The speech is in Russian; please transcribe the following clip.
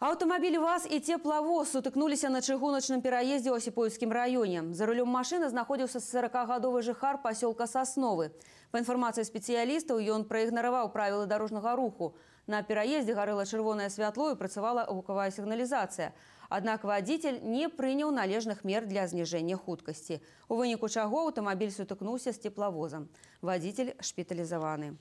Автомобиль ВАЗ и тепловоз сутыкнулись на чыгуначном переезде в Осипольском районе. За рулем машины находился 40-годовый жихар поселка Сосновы. По информации специалистов, он проигнорировал правила дорожного руху. На переезде горело червоное светло и працевала звуковая сигнализация. Однако водитель не принял належных мер для снижения худкости. У вынику чаго автомобиль сутыкнулся с тепловозом. Водитель шпитализованный.